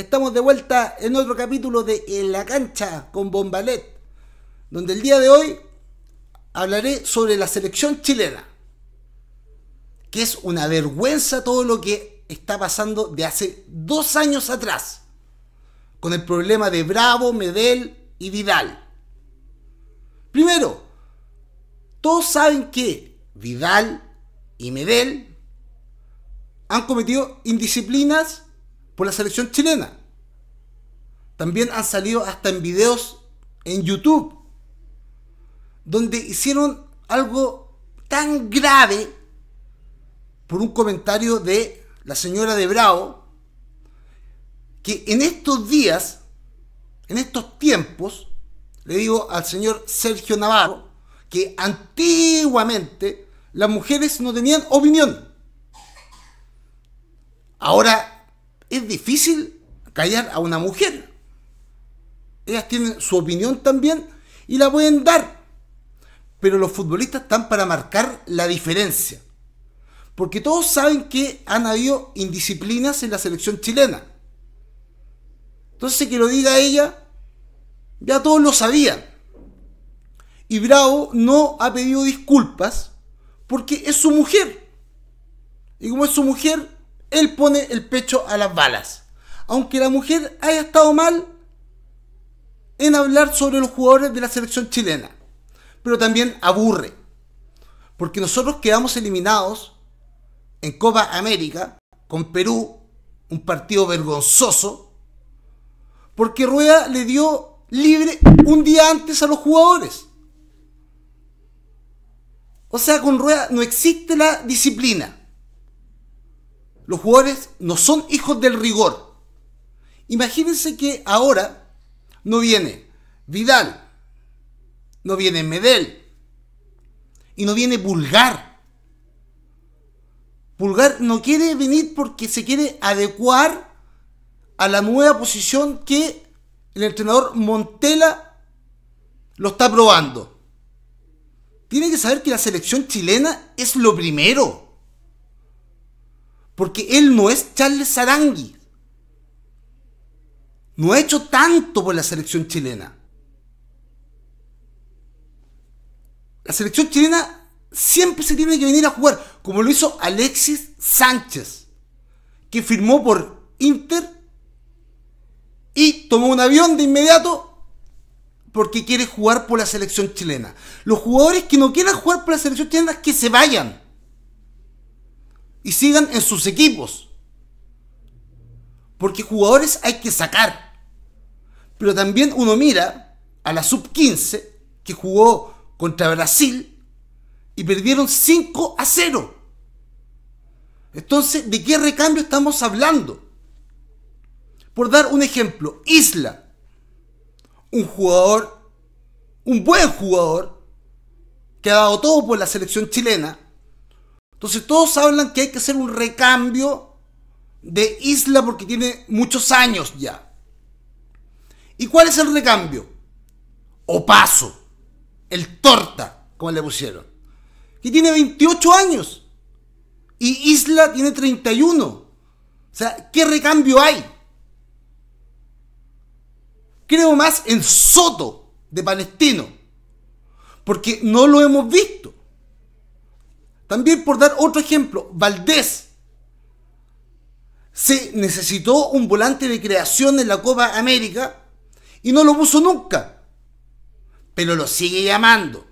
Estamos de vuelta en otro capítulo de En la cancha con Bombalet, donde el día de hoy hablaré sobre la selección chilena, que es una vergüenza todo lo que está pasando de hace dos años atrás, con el problema de Bravo, Medel y Vidal. Primero, todos saben que Vidal y Medel han cometido indisciplinas por la selección chilena. También han salido hasta en videos en YouTube, donde hicieron algo tan grave por un comentario de la señora de Bravo, que en estos días, en estos tiempos, le digo al señor Sergio Navarro, que antiguamente las mujeres no tenían opinión. Ahora es difícil callar a una mujer. Ellas tienen su opinión también y la pueden dar. Pero los futbolistas están para marcar la diferencia. Porque todos saben que han habido indisciplinas en la selección chilena. Entonces que lo diga ella, ya todos lo sabían. Y Bravo no ha pedido disculpas porque es su mujer. Y como es su mujer, él pone el pecho a las balas. Aunque la mujer haya estado mal en hablar sobre los jugadores de la selección chilena. Pero también aburre. Porque nosotros quedamos eliminados en Copa América con Perú, un partido vergonzoso, porque Rueda le dio libre un día antes a los jugadores. O sea, con Rueda no existe la disciplina los jugadores no son hijos del rigor. Imagínense que ahora no viene Vidal, no viene Medel y no viene Pulgar. Pulgar no quiere venir porque se quiere adecuar a la nueva posición que el entrenador Montela lo está probando. Tiene que saber que la selección chilena es lo primero. Porque él no es Charles Sarangui. No ha hecho tanto por la selección chilena. La selección chilena siempre se tiene que venir a jugar, como lo hizo Alexis Sánchez, que firmó por Inter y tomó un avión de inmediato porque quiere jugar por la selección chilena. Los jugadores que no quieran jugar por la selección chilena, que se vayan y sigan en sus equipos. Porque jugadores hay que sacar. Pero también uno mira a la sub-15 que jugó contra Brasil y perdieron 5 a 0. Entonces, ¿de qué recambio estamos hablando? Por dar un ejemplo, Isla, un jugador, un buen jugador, que ha dado todo por la selección chilena, entonces todos hablan que hay que hacer un recambio de Isla porque tiene muchos años ya. ¿Y cuál es el recambio? O paso. El torta, como le pusieron. Que tiene 28 años. Y Isla tiene 31. O sea, ¿qué recambio hay? Creo más en Soto de Palestino. Porque no lo hemos visto. También por dar otro ejemplo, Valdés. Se necesitó un volante de creación en la Copa América y no lo puso nunca. Pero lo sigue llamando.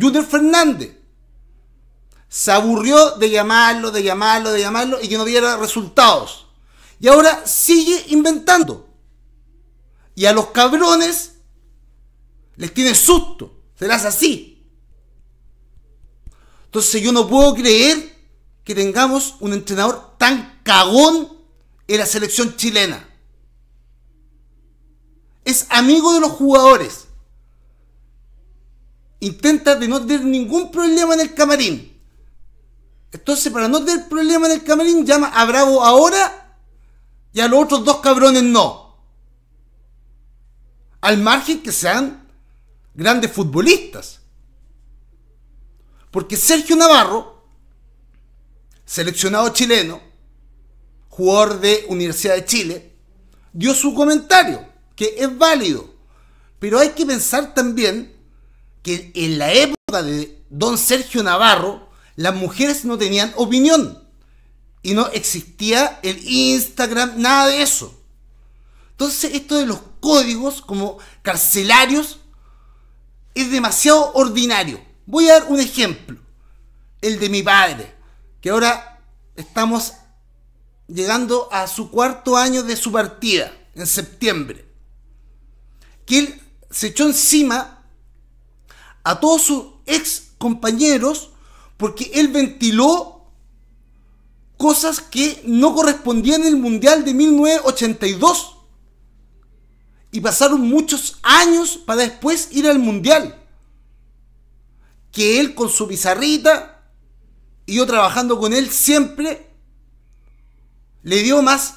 Junior Fernández. Se aburrió de llamarlo, de llamarlo, de llamarlo y que no diera resultados. Y ahora sigue inventando. Y a los cabrones les tiene susto. Serás así. Entonces yo no puedo creer que tengamos un entrenador tan cagón en la selección chilena. Es amigo de los jugadores. Intenta de no tener ningún problema en el camarín. Entonces, para no tener problema en el camarín, llama a Bravo ahora y a los otros dos cabrones no. Al margen que sean grandes futbolistas. Porque Sergio Navarro, seleccionado chileno, jugador de Universidad de Chile, dio su comentario, que es válido. Pero hay que pensar también que en la época de don Sergio Navarro, las mujeres no tenían opinión. Y no existía el Instagram, nada de eso. Entonces esto de los códigos como carcelarios es demasiado ordinario. Voy a dar un ejemplo, el de mi padre, que ahora estamos llegando a su cuarto año de su partida, en septiembre, que él se echó encima a todos sus ex compañeros porque él ventiló cosas que no correspondían en el Mundial de 1982. Y pasaron muchos años para después ir al Mundial que él con su pizarrita y yo trabajando con él siempre le dio más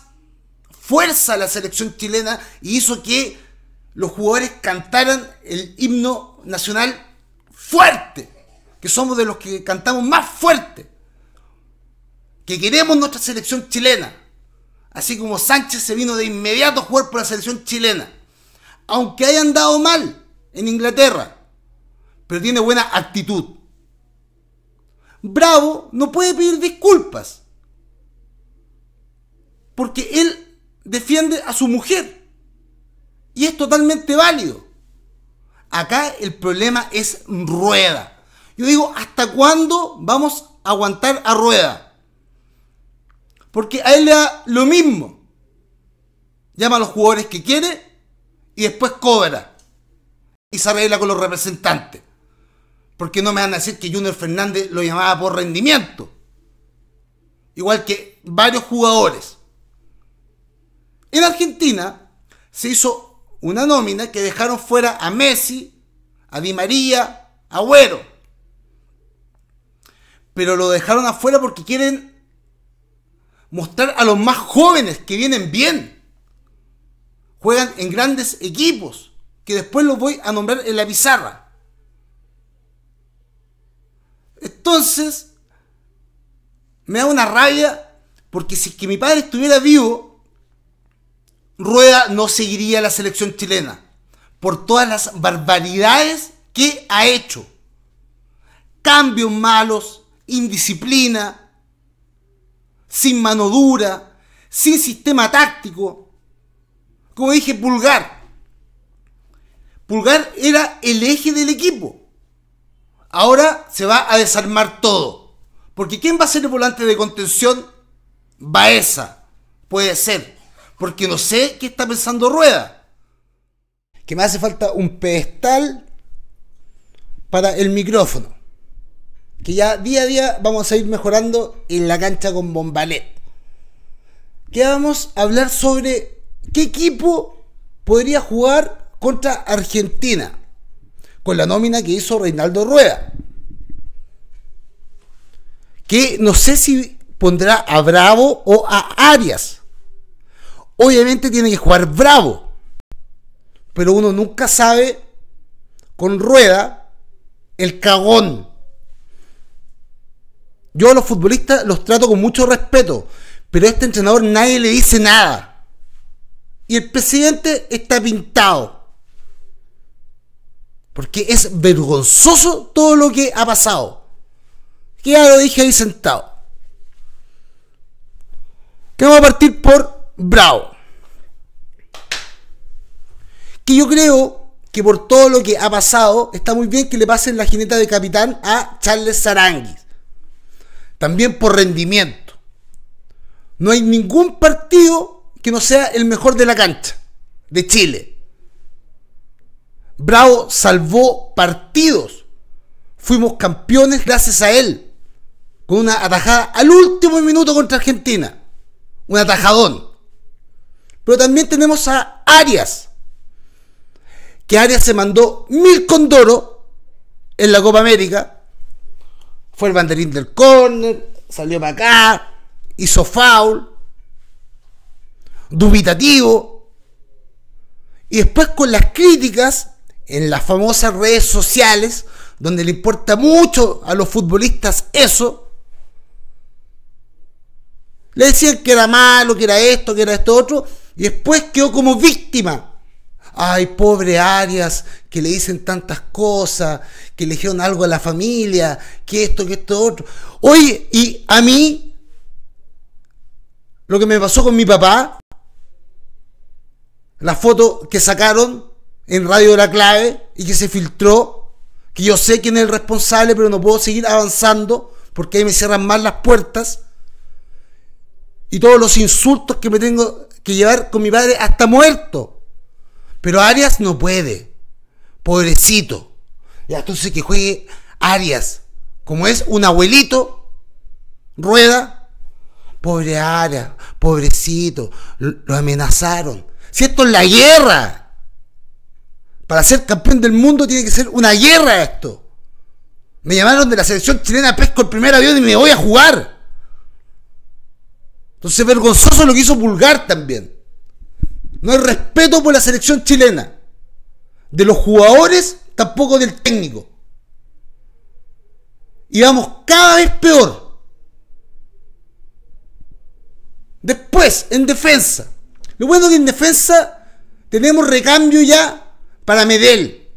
fuerza a la selección chilena y hizo que los jugadores cantaran el himno nacional fuerte, que somos de los que cantamos más fuerte, que queremos nuestra selección chilena, así como Sánchez se vino de inmediato a jugar por la selección chilena, aunque hayan dado mal en Inglaterra, pero tiene buena actitud. Bravo no puede pedir disculpas, porque él defiende a su mujer, y es totalmente válido. Acá el problema es rueda. Yo digo, ¿hasta cuándo vamos a aguantar a rueda? Porque a él le da lo mismo. Llama a los jugadores que quiere y después cobra. Y se arregla con los representantes. ¿Por qué no me van a decir que Junior Fernández lo llamaba por rendimiento? Igual que varios jugadores. En Argentina se hizo una nómina que dejaron fuera a Messi, a Di María, a Agüero. Pero lo dejaron afuera porque quieren mostrar a los más jóvenes que vienen bien. Juegan en grandes equipos, que después los voy a nombrar en la pizarra. Entonces, me da una rabia porque si es que mi padre estuviera vivo, Rueda no seguiría la selección chilena por todas las barbaridades que ha hecho. Cambios malos, indisciplina, sin mano dura, sin sistema táctico. Como dije, Pulgar. Pulgar era el eje del equipo. Ahora se va a desarmar todo. Porque ¿quién va a ser el volante de contención? Baeza. Puede ser. Porque no sé qué está pensando Rueda. Que me hace falta un pedestal para el micrófono. Que ya día a día vamos a ir mejorando en la cancha con Bombalet. Que vamos a hablar sobre qué equipo podría jugar contra Argentina con la nómina que hizo Reinaldo Rueda. Que no sé si pondrá a Bravo o a Arias. Obviamente tiene que jugar Bravo. Pero uno nunca sabe con Rueda el cagón. Yo a los futbolistas los trato con mucho respeto, pero a este entrenador nadie le dice nada. Y el presidente está pintado. Porque es vergonzoso todo lo que ha pasado. Que ya lo dije ahí sentado. Que vamos a partir por Bravo. Que yo creo que por todo lo que ha pasado, está muy bien que le pasen la jineta de capitán a Charles Saranguis. También por rendimiento. No hay ningún partido que no sea el mejor de la cancha de Chile. Bravo salvó partidos. Fuimos campeones gracias a él. Con una atajada al último minuto contra Argentina. Un atajadón. Pero también tenemos a Arias. Que Arias se mandó mil condoro en la Copa América. Fue el banderín del córner. Salió para acá. Hizo foul. Dubitativo. Y después con las críticas en las famosas redes sociales, donde le importa mucho a los futbolistas eso, le decían que era malo, que era esto, que era esto otro, y después quedó como víctima. Ay, pobre Arias, que le dicen tantas cosas, que le dijeron algo a la familia, que esto, que esto otro. Oye, y a mí, lo que me pasó con mi papá, la foto que sacaron en Radio de La Clave y que se filtró, que yo sé quién es el responsable, pero no puedo seguir avanzando porque ahí me cierran más las puertas. Y todos los insultos que me tengo que llevar con mi padre hasta muerto. Pero Arias no puede. Pobrecito. y entonces que juegue Arias. Como es un abuelito, rueda. Pobre Arias, pobrecito. Lo amenazaron. Si esto es la guerra. Para ser campeón del mundo tiene que ser una guerra esto. Me llamaron de la selección chilena, pesco el primer avión y me voy a jugar. Entonces vergonzoso lo que hizo Pulgar también. No hay respeto por la selección chilena. De los jugadores, tampoco del técnico. Y vamos cada vez peor. Después, en defensa. Lo bueno que en defensa tenemos recambio ya para Medel.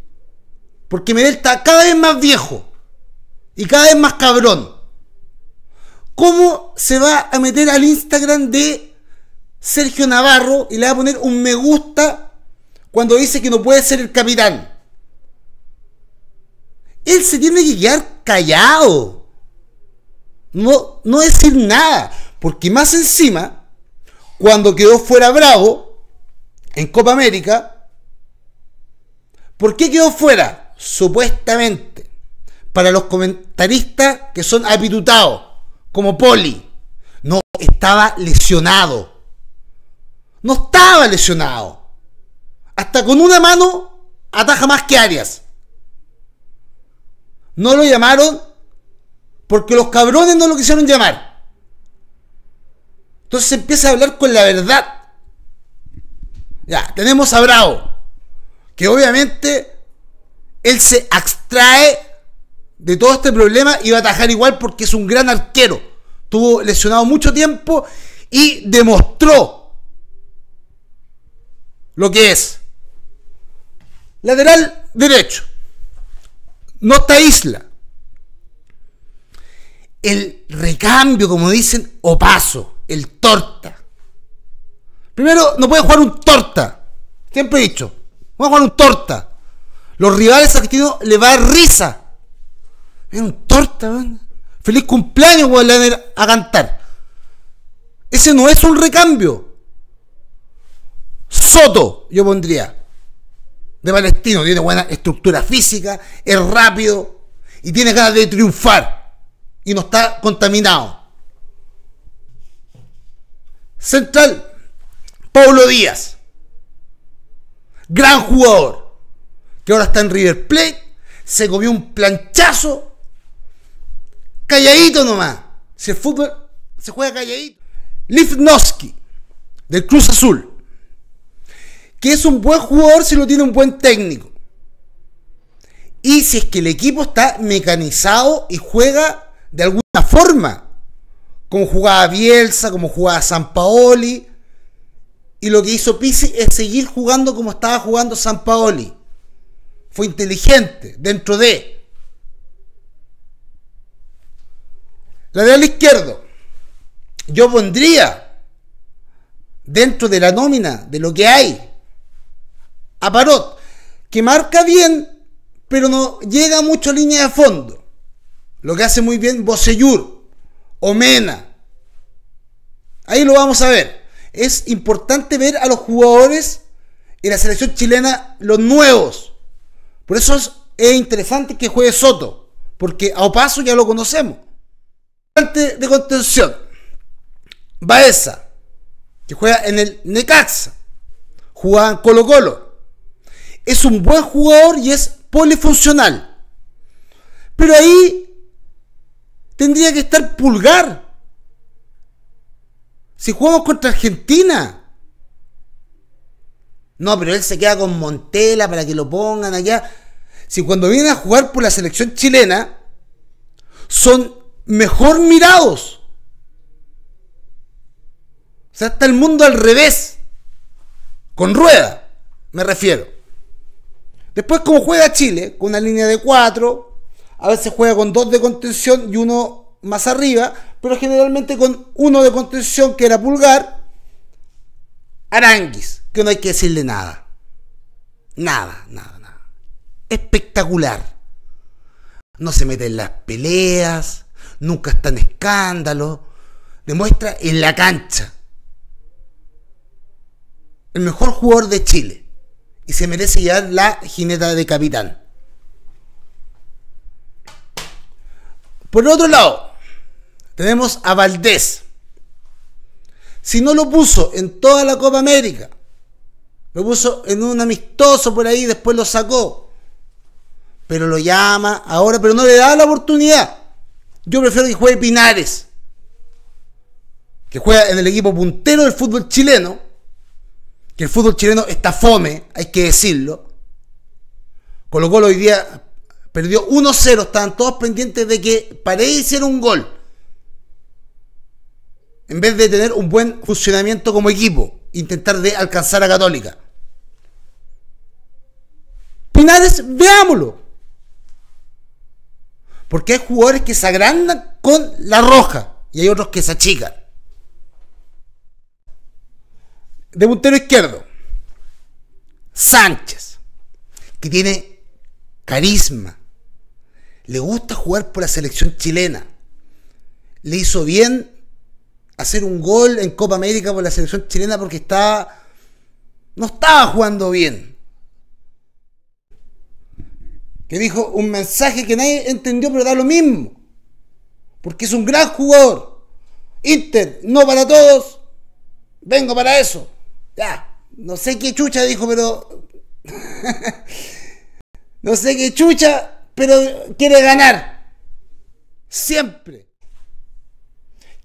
Porque Medel está cada vez más viejo y cada vez más cabrón. ¿Cómo se va a meter al Instagram de Sergio Navarro y le va a poner un me gusta cuando dice que no puede ser el capitán? Él se tiene que quedar callado. No, no decir nada. Porque más encima, cuando quedó fuera Bravo en Copa América, ¿Por qué quedó fuera? Supuestamente. Para los comentaristas que son apitutados, como Poli. No, estaba lesionado. No estaba lesionado. Hasta con una mano ataja más que Arias. No lo llamaron porque los cabrones no lo quisieron llamar. Entonces se empieza a hablar con la verdad. Ya, tenemos a Bravo que obviamente él se abstrae de todo este problema y va a atajar igual porque es un gran arquero. Tuvo lesionado mucho tiempo y demostró lo que es. Lateral derecho. No está Isla. El recambio, como dicen, o paso, el torta. Primero, no puede jugar un torta. Siempre he dicho, Vamos a jugar un torta. Los rivales argentinos le va a dar risa. Es un torta, Feliz cumpleaños, weón, a a cantar. Ese no es un recambio. Soto, yo pondría. De Palestino, tiene buena estructura física, es rápido y tiene ganas de triunfar. Y no está contaminado. Central, Pablo Díaz gran jugador, que ahora está en River Plate, se comió un planchazo, calladito nomás. Si el fútbol se juega calladito. nosky del Cruz Azul, que es un buen jugador si lo tiene un buen técnico. Y si es que el equipo está mecanizado y juega de alguna forma, como jugaba Bielsa, como jugaba San Paoli, y lo que hizo Pizzi es seguir jugando como estaba jugando San Paoli. Fue inteligente dentro de. La de al izquierdo. Yo pondría dentro de la nómina, de lo que hay, a Parot, que marca bien, pero no llega mucho a línea de fondo. Lo que hace muy bien Bosellur, Omena. Ahí lo vamos a ver es importante ver a los jugadores en la selección chilena, los nuevos. Por eso es, interesante que juegue Soto, porque a Opaso ya lo conocemos. antes De contención, Baeza, que juega en el Necaxa, juega en Colo Colo. Es un buen jugador y es polifuncional. Pero ahí tendría que estar Pulgar, si jugamos contra Argentina. No, pero él se queda con Montela para que lo pongan allá. Si cuando vienen a jugar por la selección chilena, son mejor mirados. O sea, está el mundo al revés. Con rueda, me refiero. Después, como juega Chile, con una línea de cuatro, a veces juega con dos de contención y uno más arriba, pero generalmente con uno de contención que era Pulgar, Aranguis, que no hay que decirle nada. Nada, nada, nada. Espectacular. No se mete en las peleas, nunca está en escándalo. Demuestra en la cancha. El mejor jugador de Chile. Y se merece ya la jineta de capitán. Por otro lado, tenemos a Valdés. Si no lo puso en toda la Copa América, lo puso en un amistoso por ahí, después lo sacó. Pero lo llama ahora, pero no le da la oportunidad. Yo prefiero que juegue Pinares, que juega en el equipo puntero del fútbol chileno, que el fútbol chileno está fome, hay que decirlo. Colocó hoy día perdió 1-0, estaban todos pendientes de que Paredes hiciera un gol en vez de tener un buen funcionamiento como equipo, intentar de alcanzar a Católica. Pinares, veámoslo. Porque hay jugadores que se agrandan con la roja y hay otros que se achican. De puntero izquierdo, Sánchez, que tiene carisma, le gusta jugar por la selección chilena, le hizo bien hacer un gol en Copa América por la selección chilena porque estaba, no estaba jugando bien. Que dijo un mensaje que nadie entendió, pero da lo mismo. Porque es un gran jugador. Inter, no para todos. Vengo para eso. Ya, no sé qué chucha dijo, pero... no sé qué chucha, pero quiere ganar. Siempre.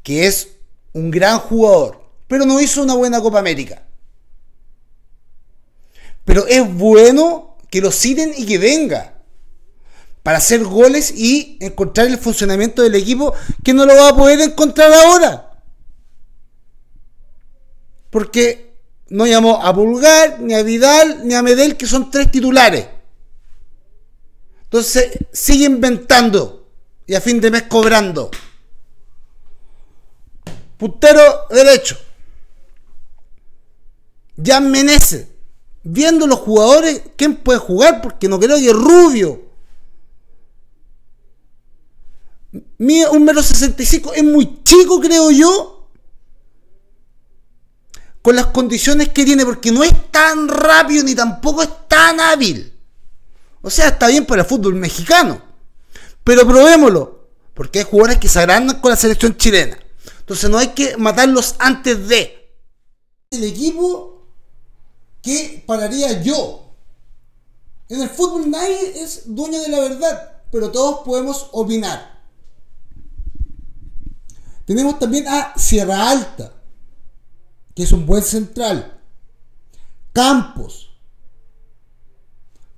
Que es un gran jugador, pero no hizo una buena Copa América. Pero es bueno que lo citen y que venga para hacer goles y encontrar el funcionamiento del equipo que no lo va a poder encontrar ahora. Porque no llamó a Pulgar, ni a Vidal, ni a Medel, que son tres titulares. Entonces sigue inventando y a fin de mes cobrando puntero derecho. ya menece Viendo los jugadores, ¿quién puede jugar? Porque no creo que Rubio. Mide un metro 65 es muy chico, creo yo. Con las condiciones que tiene, porque no es tan rápido ni tampoco es tan hábil. O sea, está bien para el fútbol mexicano. Pero probémoslo. Porque hay jugadores que se agrandan con la selección chilena. Entonces no hay que matarlos antes de. El equipo que pararía yo. En el fútbol nadie es dueño de la verdad, pero todos podemos opinar. Tenemos también a Sierra Alta, que es un buen central. Campos.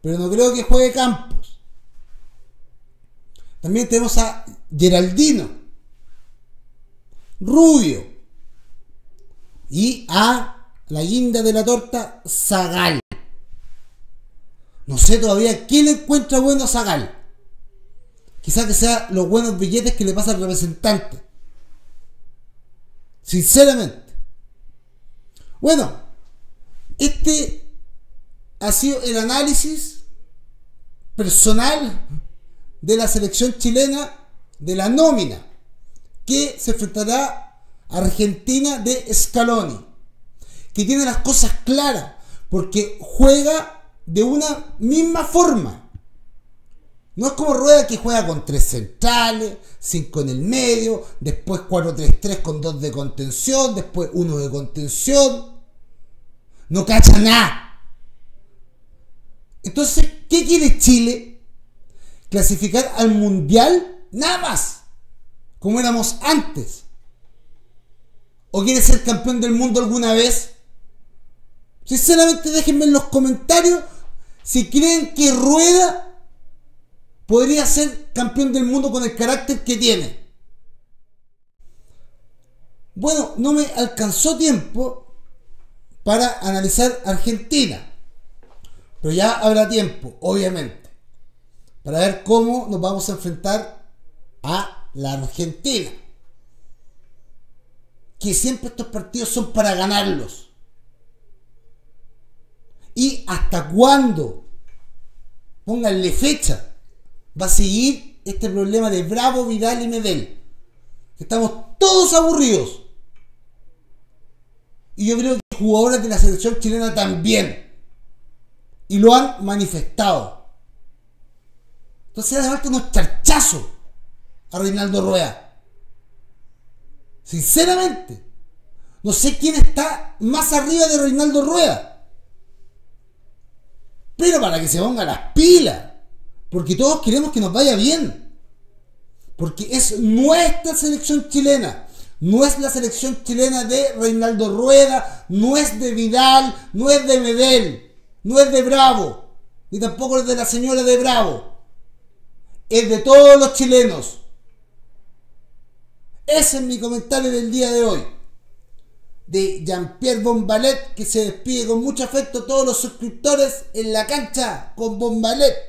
Pero no creo que juegue Campos. También tenemos a Geraldino, Rubio. Y a la guinda de la torta, Zagal. No sé todavía quién le encuentra bueno a Zagal. Quizás que sea los buenos billetes que le pasa al representante. Sinceramente. Bueno, este ha sido el análisis personal de la selección chilena de la nómina que se enfrentará a Argentina de Scaloni, que tiene las cosas claras, porque juega de una misma forma. No es como Rueda que juega con tres centrales, cinco en el medio, después 4-3-3 con dos de contención, después uno de contención. No cacha nada. Entonces, ¿qué quiere Chile? Clasificar al Mundial nada más como éramos antes. ¿O quiere ser campeón del mundo alguna vez? Sinceramente déjenme en los comentarios si creen que Rueda podría ser campeón del mundo con el carácter que tiene. Bueno, no me alcanzó tiempo para analizar Argentina. Pero ya habrá tiempo, obviamente, para ver cómo nos vamos a enfrentar a la Argentina. Que siempre estos partidos son para ganarlos. ¿Y hasta cuándo? Pónganle fecha. Va a seguir este problema de Bravo, Vidal y Medel. Estamos todos aburridos. Y yo creo que jugadores de la selección chilena también. Y lo han manifestado. Entonces, además nuestro charchazos a Reinaldo Rueda. Sinceramente, no sé quién está más arriba de Reinaldo Rueda. Pero para que se ponga las pilas, porque todos queremos que nos vaya bien. Porque es nuestra selección chilena. No es la selección chilena de Reinaldo Rueda, no es de Vidal, no es de Medel, no es de Bravo, ni tampoco es de la señora de Bravo. Es de todos los chilenos. Ese es mi comentario del día de hoy. De Jean-Pierre Bombalet, que se despide con mucho afecto a todos los suscriptores en la cancha con Bombalet.